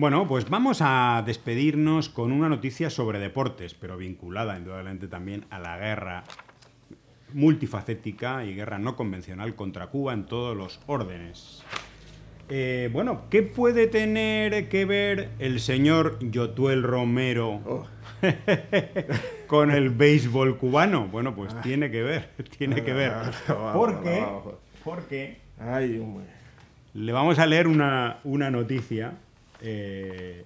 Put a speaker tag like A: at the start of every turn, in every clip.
A: Bueno, pues vamos a despedirnos con una noticia sobre deportes, pero vinculada indudablemente también a la guerra multifacética y guerra no convencional contra Cuba en todos los órdenes. Eh, bueno, ¿qué puede tener que ver el señor Yotuel Romero oh. con el béisbol cubano? Bueno, pues ah. tiene que ver, tiene que ver. porque, ah, porque le vamos a leer una, una noticia eh,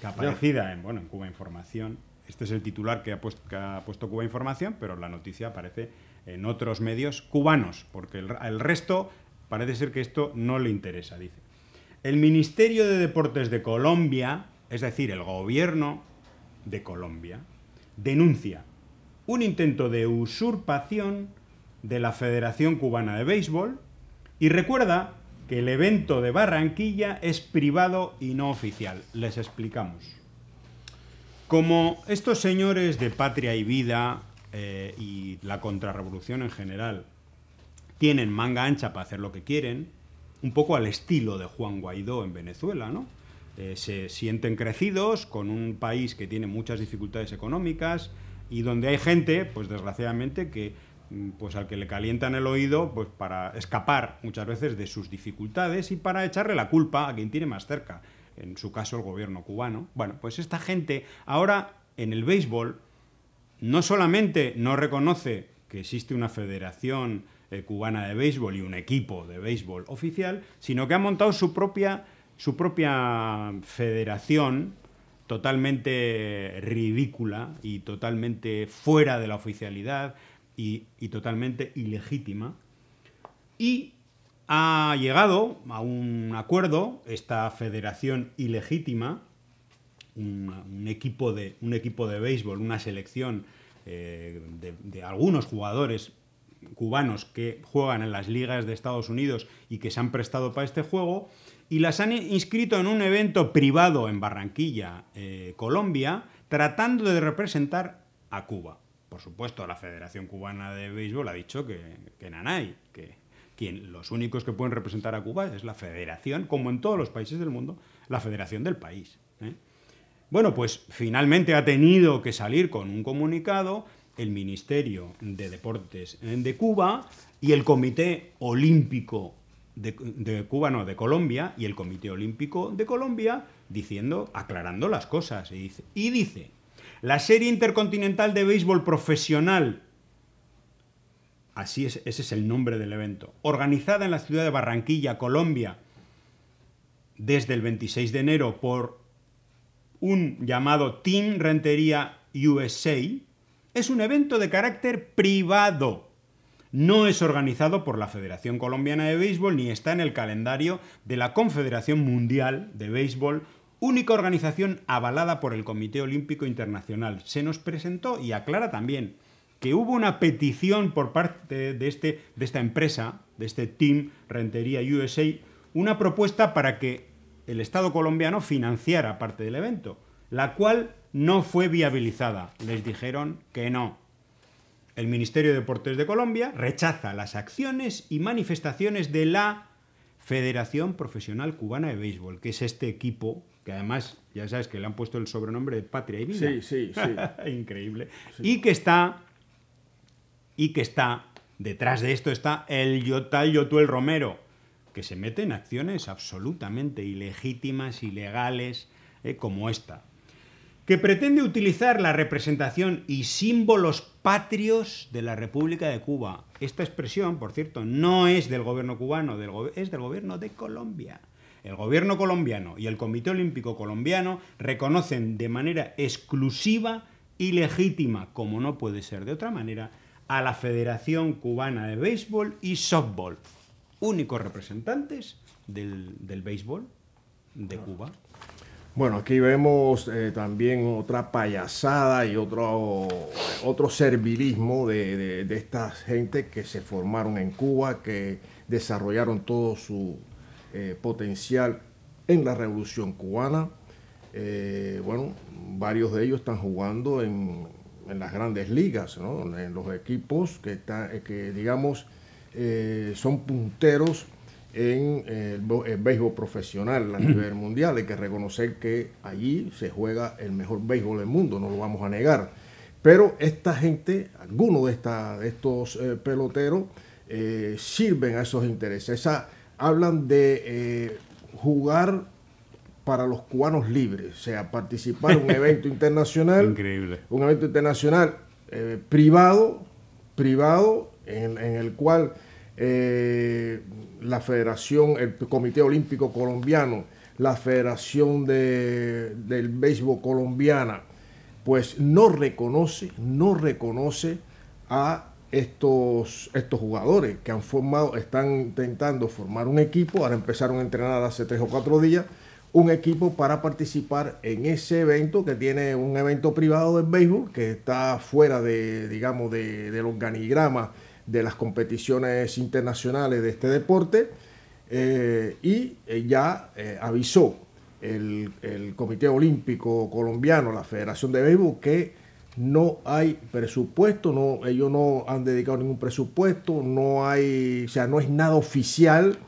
A: que aparecida en, bueno, en Cuba Información. Este es el titular que ha puesto, Cuba Información, pero la noticia aparece en otros medios cubanos, porque el, resto parece ser que esto no le interesa, dice. El Ministerio de Deportes de Colombia, es decir, el gobierno de Colombia, denuncia un intento de usurpación de la Federación Cubana de Béisbol y recuerda el evento de Barranquilla es privado y no oficial. Les explicamos. Como estos señores de Patria y Vida eh, y la contrarrevolución en general tienen manga ancha para hacer lo que quieren, un poco al estilo de Juan Guaidó en Venezuela, ¿no? Eh, se sienten crecidos con un país que tiene muchas dificultades económicas y donde hay gente, pues desgraciadamente, que Mm, pues al que le calientan el oído pues para escapar muchas veces de sus dificultades y para echarle la culpa a quien tiene más cerca, en su caso el gobierno cubano. Bueno, pues esta gente ahora en el béisbol no solamente no reconoce que existe una federación eh, cubana de béisbol y un equipo de béisbol oficial, sino que ha montado su propia, su propia federación totalmente ridícula y totalmente fuera de la oficialidad, y, totalmente ilegítima. Y ha llegado a un acuerdo esta federación ilegítima, un, equipo, de, un equipo de béisbol, una selección eh, de, algunos jugadores cubanos que juegan en las ligas de Estados Unidos y que se han prestado para este juego, y las han inscrito en un evento privado en Barranquilla, eh, Colombia, tratando de representar a Cuba por supuesto, la Federación Cubana de Béisbol ha dicho que, Nanay, que los únicos que pueden representar a Cuba es la Federación, como en todos los países del mundo, la Federación del país. ¿eh? Bueno, pues finalmente ha tenido que salir con un comunicado el Ministerio de Deportes eh, de Cuba y el Comité Olímpico de, Cuba, de Colombia, y el Comité Olímpico de Colombia, diciendo, aclarando las cosas. y dice la Serie Intercontinental de Béisbol Profesional. Así es, ese es el nombre del evento. Organizada en la ciudad de Barranquilla, Colombia, desde el 26 de enero por un llamado Team Rentería USA, es un evento de carácter privado. No es organizado por la Federación Colombiana de Béisbol ni está en el calendario de la Confederación Mundial de Béisbol única organización avalada por el Comité Olímpico Internacional. Se nos presentó y aclara también que hubo una petición por parte de, este, de esta empresa, de este Team Rentería USA, una propuesta para que el Estado colombiano financiara parte del evento, la cual no fue viabilizada. Les dijeron que no. El Ministerio de Deportes de Colombia rechaza las acciones y manifestaciones de la Federación Profesional Cubana de Béisbol, que es este equipo que además ya sabes que le han puesto el sobrenombre de Patria y Vida. Sí, sí, sí. Increíble. Y que está, y que está, detrás de esto está el Yotal Yotuel Romero, que se mete en acciones absolutamente ilegítimas, ilegales, eh, como esta, que pretende utilizar la representación y símbolos patrios de la República de Cuba. Esta expresión, por cierto, no es del gobierno cubano, es del gobierno de Colombia el gobierno colombiano y el Comité Olímpico Colombiano reconocen de manera exclusiva y legítima, como no puede ser de otra manera, a la Federación Cubana de Béisbol y Softball, únicos representantes del, béisbol de Cuba.
B: Bueno, aquí vemos eh, también otra payasada y otro, otro servilismo de, esta gente que se formaron en Cuba, que desarrollaron todo su, eh, potencial en la revolución cubana. Eh, bueno, varios de ellos están jugando en, las grandes ligas, en los equipos que, está, eh, que digamos, son punteros en el, béisbol profesional a nivel mundial. Hay que reconocer que allí se juega el mejor béisbol del mundo, no lo vamos a negar. Pero esta gente, algunos de, estos peloteros, sirven a esos intereses. Esa, hablan de eh, jugar para los cubanos libres, o sea, participar en un evento internacional. Increíble. Un evento internacional eh, privado, privado, en, el cual eh, la Federación, el Comité Olímpico Colombiano, la Federación del Béisbol Colombiana, pues no reconoce, no reconoce a estos, estos jugadores que han formado, están intentando formar un equipo, ahora empezaron a entrenar hace tres o cuatro días, un equipo para participar en ese evento que tiene un evento privado del béisbol, que está fuera de, digamos, de, del organigrama de las competiciones internacionales de este deporte, eh, y eh, ya eh, avisó el Comité Olímpico Colombiano, la Federación de Béisbol, que no hay presupuesto, no, ellos no han dedicado ningún presupuesto, no hay, o sea, no es nada oficial,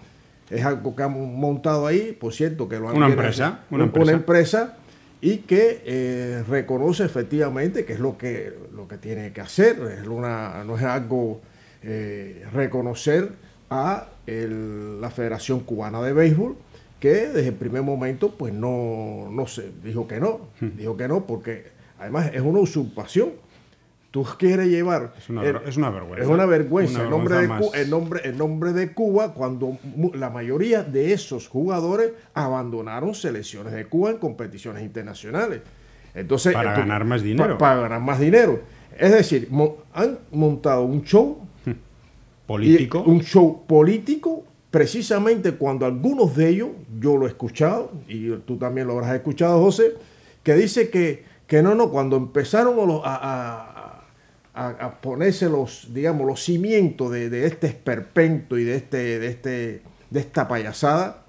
B: es algo que han montado ahí, por cierto, que lo han... Una empresa, una empresa. empresa y que eh, reconoce efectivamente que es lo que, lo que tiene que hacer, no es algo eh, reconocer a la Federación Cubana de Béisbol, que desde el primer momento pues no, no se dijo que no, hmm. dijo que no porque Además, es una usurpación. Tú quieres llevar. Es una, vergüenza. Es una vergüenza. nombre de, nombre, nombre de Cuba, cuando la mayoría de esos jugadores abandonaron selecciones de Cuba en competiciones internacionales.
A: Entonces, para ganar más dinero.
B: para ganar más dinero. Es decir, han montado un show
A: hmm.
B: político. un show político precisamente cuando algunos de ellos, yo lo he escuchado, y tú también lo habrás escuchado, José, que dice que que no, no, cuando empezaron a, ponerse los, digamos, los cimientos de, este esperpento y de, este, de, este, de esta payasada,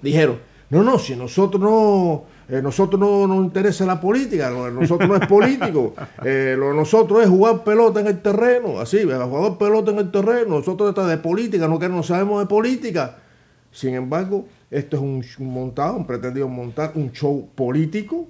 B: dijeron, no, no, si nosotros no, eh, nosotros no nos interesa la política, nosotros no es político, eh, lo de nosotros es jugar pelota en el terreno, así, jugar pelota en el terreno, nosotros está de política, no que no sabemos de política. Sin embargo, esto es un montado, un pretendido montar un show político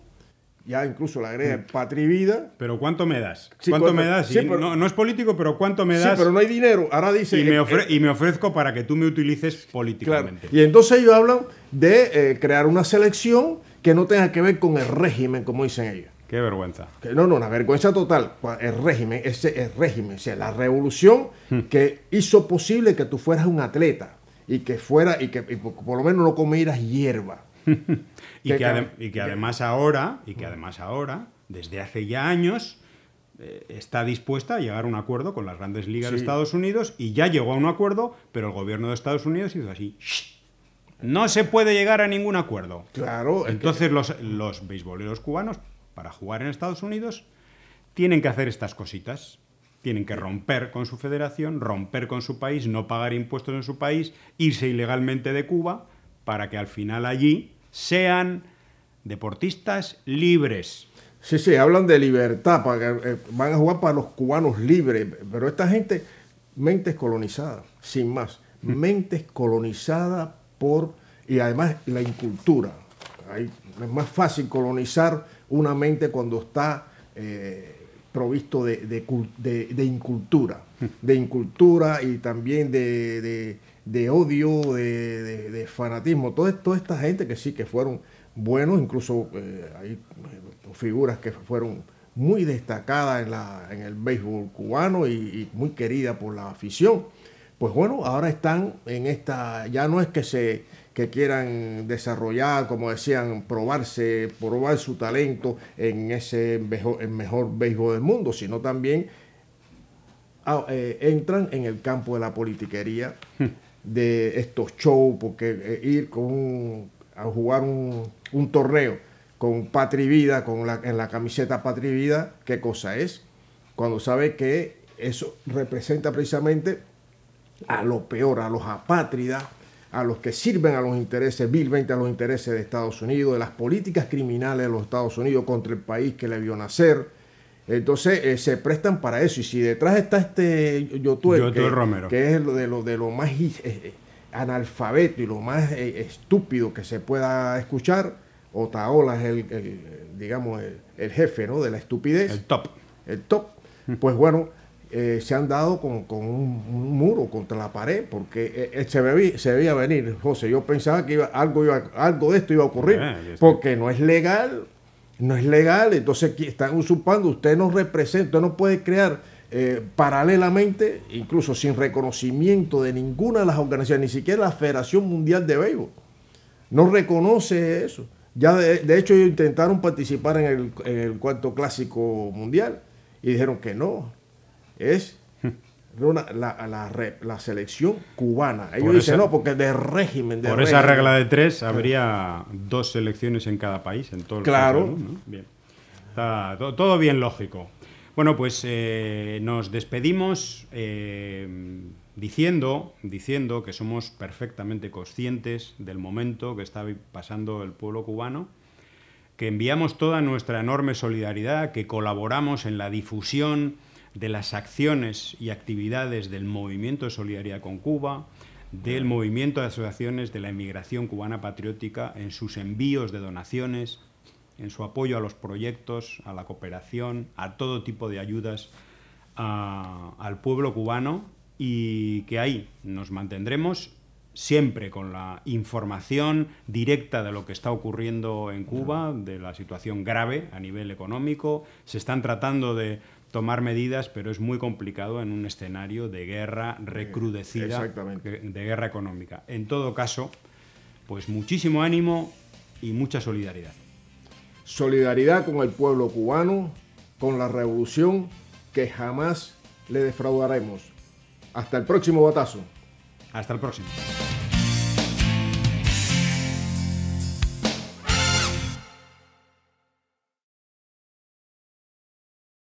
B: ya incluso la agrega Patrivida.
A: Pero ¿cuánto me das?
B: ¿Cuánto pues, me das? no,
A: es político, pero ¿cuánto me das? Sí, pero no hay
B: dinero. Ahora dice... Y me, ofrezco para que tú me utilices políticamente. Y entonces ellos hablan de eh, crear una selección que no tenga que ver con el régimen, como dicen ellos.
A: Qué vergüenza.
B: Que, no, no, una vergüenza total. El régimen, ese el régimen, o sea, la revolución hmm. que hizo posible que tú fueras un atleta y que fuera y que por lo menos no comieras hierba
A: y, que además ahora, y que mm. además ahora, desde hace ya años, eh, está dispuesta a llegar a un acuerdo con las grandes ligas de Estados Unidos y ya llegó a un acuerdo, pero el gobierno de Estados Unidos hizo así. No se puede llegar a ningún acuerdo. Claro. Entonces los, los beisboleros cubanos, para jugar en Estados Unidos, tienen que hacer estas cositas tienen que romper con su federación, romper con su país, no pagar impuestos en su país, irse ilegalmente de Cuba para que al final allí sean deportistas libres. Sí, sí, hablan de libertad, eh, van
B: a jugar para los cubanos libres, pero esta gente, mentes colonizadas, sin más, mm. mentes colonizadas por, y además la incultura. es más fácil colonizar una mente cuando está eh, provisto de, incultura, mm. de incultura y también de de odio, de, fanatismo, toda, esta gente que sí que fueron buenos, incluso eh, hay eh, figuras que fueron muy destacadas en, la, en el béisbol cubano y, muy querida por la afición. Pues bueno, ahora están en esta, ya no es que se que quieran desarrollar, como decían, probarse, probar su talento en ese mejor, mejor béisbol del mundo, sino también ah, eh, entran en el campo de la politiquería hmm de estos shows, porque eh, ir a jugar un, torneo con Patri Vida, con la, en la camiseta Patri Vida, ¿qué cosa es? Cuando sabe que eso representa precisamente a lo peor, a los apátridas, a los que sirven a los intereses, vilmente a los intereses de Estados Unidos, de las políticas criminales de los Estados Unidos contra el país que le vio nacer, entonces eh, se prestan para eso. Y si detrás está este Yotuel, que, Romero. que es lo de lo, de lo más eh, eh, analfabeto y lo más estúpido que se pueda escuchar, Otaola es el, digamos, el, jefe ¿no? de la estupidez. El top. El top. Pues bueno, se han dado con, un, muro contra la pared, porque se, veía se veía venir, José. Yo pensaba que iba, algo, iba, algo de esto iba a ocurrir, porque no es legal no es legal, entonces están usurpando, usted no representa, no puede crear eh, paralelamente, incluso sin reconocimiento de ninguna de las organizaciones, ni siquiera la Federación Mundial de Béisbol, no reconoce eso. Ya de, hecho ellos intentaron participar en el, en el cuarto clásico mundial y dijeron que no, es la, selección cubana. Ellos dicen, no, porque de
A: régimen. por esa regla de tres habría dos selecciones en cada país, en todo el Claro. todo bien lógico. Bueno, pues eh, nos despedimos eh, diciendo, diciendo que somos perfectamente conscientes del momento que está pasando el pueblo cubano que enviamos toda nuestra enorme solidaridad, que colaboramos en la difusión de las acciones y actividades del movimiento de solidaridad con Cuba, del movimiento de asociaciones de la emigración cubana patriótica en sus envíos de donaciones, en su apoyo a los proyectos, a la cooperación, a todo tipo de ayudas al pueblo cubano y que ahí nos mantendremos siempre con la información directa de lo que está ocurriendo en Cuba, de la situación grave a nivel económico. Se están tratando de tomar medidas, pero es muy complicado en un escenario de guerra recrudecida, de guerra económica. En todo caso, pues muchísimo ánimo y mucha solidaridad.
B: Solidaridad con el pueblo cubano, con la revolución, que jamás le defraudaremos. Hasta el próximo batazo.
A: Hasta el próximo.